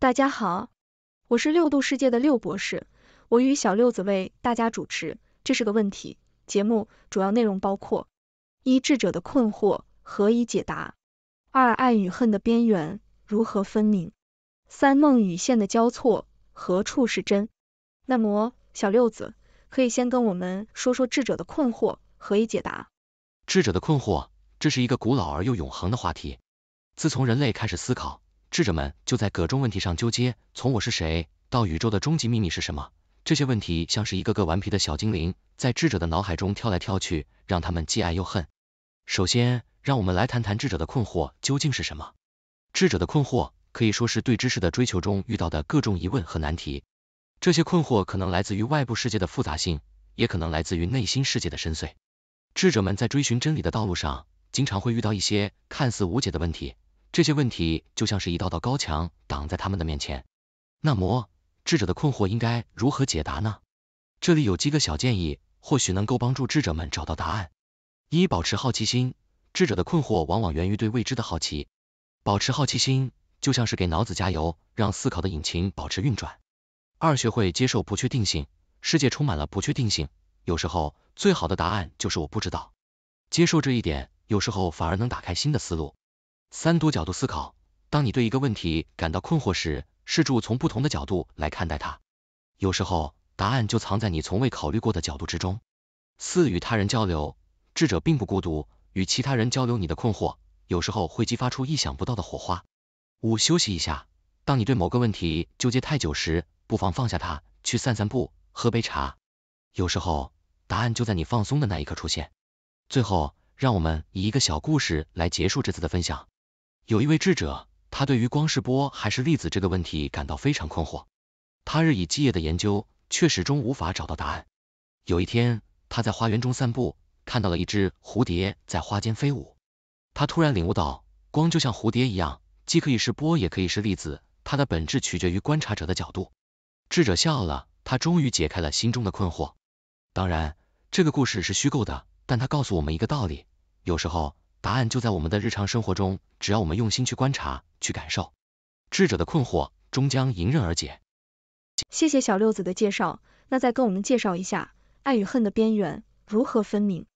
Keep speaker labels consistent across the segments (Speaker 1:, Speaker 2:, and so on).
Speaker 1: 大家好，我是六度世界的六博士，我与小六子为大家主持，这是个问题节目，主要内容包括：一、智者的困惑何以解答；二、爱与恨的边缘如何分明；三、梦与现的交错何处是真。那么，小六子可以先跟我们说说智者的困惑何以解答？
Speaker 2: 智者的困惑，这是一个古老而又永恒的话题。自从人类开始思考。智者们就在各种问题上纠结，从我是谁到宇宙的终极秘密是什么，这些问题像是一个个顽皮的小精灵，在智者的脑海中跳来跳去，让他们既爱又恨。首先，让我们来谈谈智者的困惑究竟是什么。智者的困惑可以说是对知识的追求中遇到的各种疑问和难题。这些困惑可能来自于外部世界的复杂性，也可能来自于内心世界的深邃。智者们在追寻真理的道路上，经常会遇到一些看似无解的问题。这些问题就像是一道道高墙挡在他们的面前。那么，智者的困惑应该如何解答呢？这里有几个小建议，或许能够帮助智者们找到答案。一、保持好奇心，智者的困惑往往源于对未知的好奇，保持好奇心就像是给脑子加油，让思考的引擎保持运转。二、学会接受不确定性，世界充满了不确定性，有时候最好的答案就是我不知道。接受这一点，有时候反而能打开新的思路。三多角度思考，当你对一个问题感到困惑时，试着从不同的角度来看待它。有时候，答案就藏在你从未考虑过的角度之中。四与他人交流，智者并不孤独，与其他人交流你的困惑，有时候会激发出意想不到的火花。五休息一下，当你对某个问题纠结太久时，不妨放下它，去散散步，喝杯茶。有时候，答案就在你放松的那一刻出现。最后，让我们以一个小故事来结束这次的分享。有一位智者，他对于光是波还是粒子这个问题感到非常困惑，他日以继夜的研究却始终无法找到答案。有一天，他在花园中散步，看到了一只蝴蝶在花间飞舞，他突然领悟到，光就像蝴蝶一样，既可以是波，也可以是粒子，它的本质取决于观察者的角度。智者笑了，他终于解开了心中的困惑。当然，这个故事是虚构的，但他告诉我们一个道理：有时候。答案就在我们的日常生活中，只要我们用心去观察，去感受，智者的困惑终将迎刃而解。
Speaker 1: 谢谢小六子的介绍，那再跟我们介绍一下，爱与恨的边缘如何分明？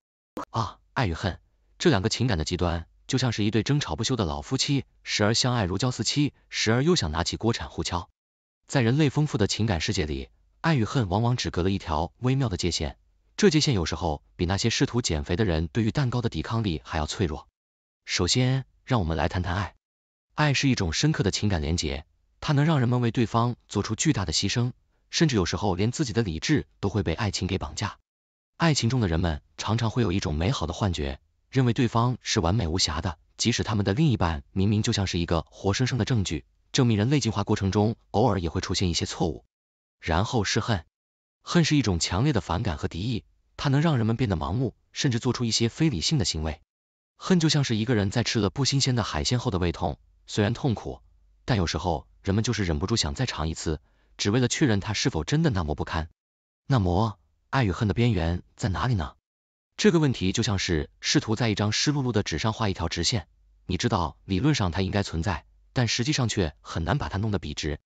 Speaker 2: 啊，爱与恨这两个情感的极端，就像是一对争吵不休的老夫妻，时而相爱如胶似漆，时而又想拿起锅铲互敲。在人类丰富的情感世界里，爱与恨往往只隔了一条微妙的界限。这界限有时候比那些试图减肥的人对于蛋糕的抵抗力还要脆弱。首先，让我们来谈谈爱。爱是一种深刻的情感联结，它能让人们为对方做出巨大的牺牲，甚至有时候连自己的理智都会被爱情给绑架。爱情中的人们常常会有一种美好的幻觉，认为对方是完美无瑕的，即使他们的另一半明明就像是一个活生生的证据，证明人类进化过程中偶尔也会出现一些错误。然后是恨，恨是一种强烈的反感和敌意。它能让人们变得盲目，甚至做出一些非理性的行为。恨就像是一个人在吃了不新鲜的海鲜后的胃痛，虽然痛苦，但有时候人们就是忍不住想再尝一次，只为了确认它是否真的那么不堪。那么，爱与恨的边缘在哪里呢？这个问题就像是试图在一张湿漉漉的纸上画一条直线，你知道理论上它应该存在，但实际上却很难把它弄得笔直。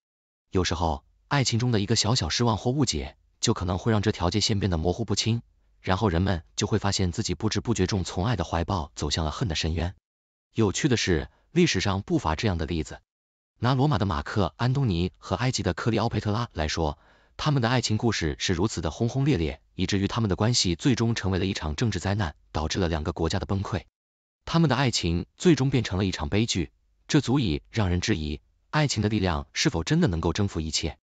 Speaker 2: 有时候，爱情中的一个小小失望或误解，就可能会让这条界线变得模糊不清。然后人们就会发现自己不知不觉中从爱的怀抱走向了恨的深渊。有趣的是，历史上不乏这样的例子。拿罗马的马克安东尼和埃及的克利奥佩特拉来说，他们的爱情故事是如此的轰轰烈烈，以至于他们的关系最终成为了一场政治灾难，导致了两个国家的崩溃。他们的爱情最终变成了一场悲剧，这足以让人质疑爱情的力量是否真的能够征服一切。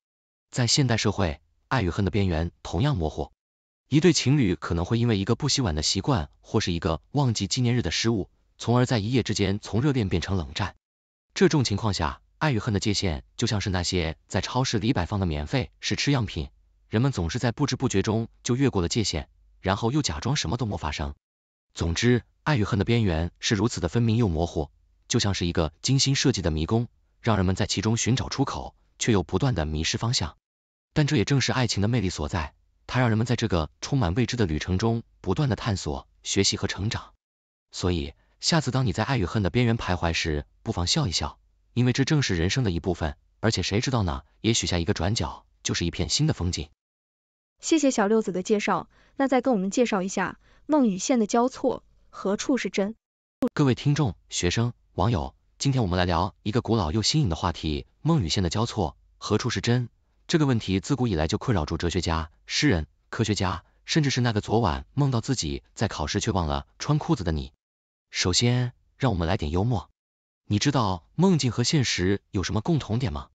Speaker 2: 在现代社会，爱与恨的边缘同样模糊。一对情侣可能会因为一个不洗碗的习惯，或是一个忘记纪念日的失误，从而在一夜之间从热恋变成冷战。这种情况下，爱与恨的界限就像是那些在超市里摆放的免费试吃样品，人们总是在不知不觉中就越过了界限，然后又假装什么都没发生。总之，爱与恨的边缘是如此的分明又模糊，就像是一个精心设计的迷宫，让人们在其中寻找出口，却又不断的迷失方向。但这也正是爱情的魅力所在。它让人们在这个充满未知的旅程中不断的探索、学习和成长。所以，下次当你在爱与恨的边缘徘徊时，不妨笑一笑，因为这正是人生的一部分。而且谁知道呢？也许下一个转角就是一片新的风景。
Speaker 1: 谢谢小六子的介绍，那再跟我们介绍一下梦与现的交错，何处是真？
Speaker 2: 各位听众、学生、网友，今天我们来聊一个古老又新颖的话题——梦与现的交错，何处是真？这个问题自古以来就困扰住哲学家、诗人、科学家，甚至是那个昨晚梦到自己在考试却忘了穿裤子的你。首先，让我们来点幽默。你知道梦境和现实有什么共同点吗？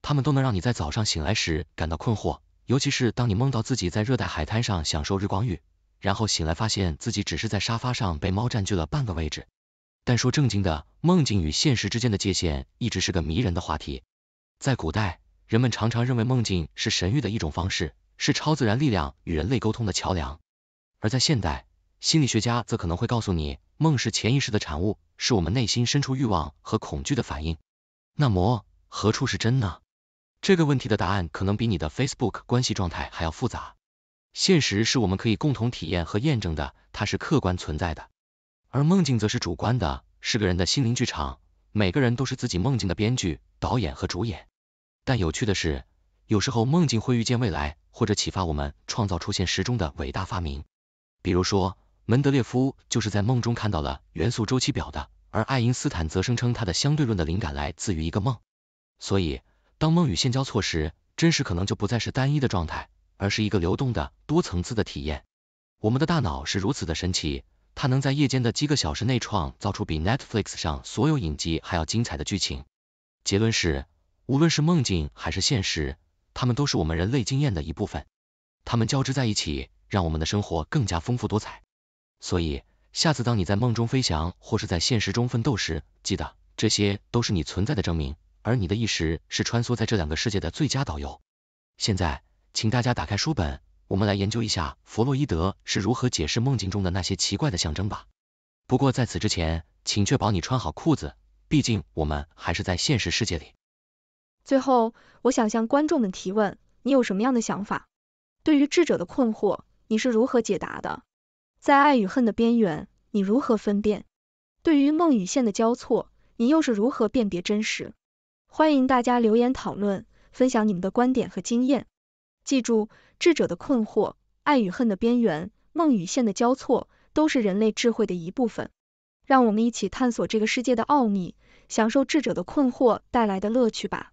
Speaker 2: 他们都能让你在早上醒来时感到困惑，尤其是当你梦到自己在热带海滩上享受日光浴，然后醒来发现自己只是在沙发上被猫占据了半个位置。但说正经的，梦境与现实之间的界限一直是个迷人的话题。在古代，人们常常认为梦境是神谕的一种方式，是超自然力量与人类沟通的桥梁。而在现代，心理学家则可能会告诉你，梦是潜意识的产物，是我们内心深处欲望和恐惧的反应。那么，何处是真呢？这个问题的答案可能比你的 Facebook 关系状态还要复杂。现实是我们可以共同体验和验证的，它是客观存在的，而梦境则是主观的，是个人的心灵剧场。每个人都是自己梦境的编剧、导演和主演。但有趣的是，有时候梦境会预见未来，或者启发我们创造出现实中的伟大发明。比如说，门德列夫就是在梦中看到了元素周期表的，而爱因斯坦则声称他的相对论的灵感来自于一个梦。所以，当梦与现交错时，真实可能就不再是单一的状态，而是一个流动的、多层次的体验。我们的大脑是如此的神奇，它能在夜间的几个小时内创造出比 Netflix 上所有影集还要精彩的剧情。结论是。无论是梦境还是现实，它们都是我们人类经验的一部分，它们交织在一起，让我们的生活更加丰富多彩。所以，下次当你在梦中飞翔或是在现实中奋斗时，记得这些都是你存在的证明，而你的意识是穿梭在这两个世界的最佳导游。现在，请大家打开书本，我们来研究一下弗洛伊德是如何解释梦境中的那些奇怪的象征吧。不过在此之前，请确保你穿好裤子，毕竟我们还是在现实世界里。
Speaker 1: 最后，我想向观众们提问：你有什么样的想法？对于智者的困惑，你是如何解答的？在爱与恨的边缘，你如何分辨？对于梦与现的交错，你又是如何辨别真实？欢迎大家留言讨论，分享你们的观点和经验。记住，智者的困惑、爱与恨的边缘、梦与现的交错，都是人类智慧的一部分。让我们一起探索这个世界的奥秘，享受智者的困惑带来的乐趣吧。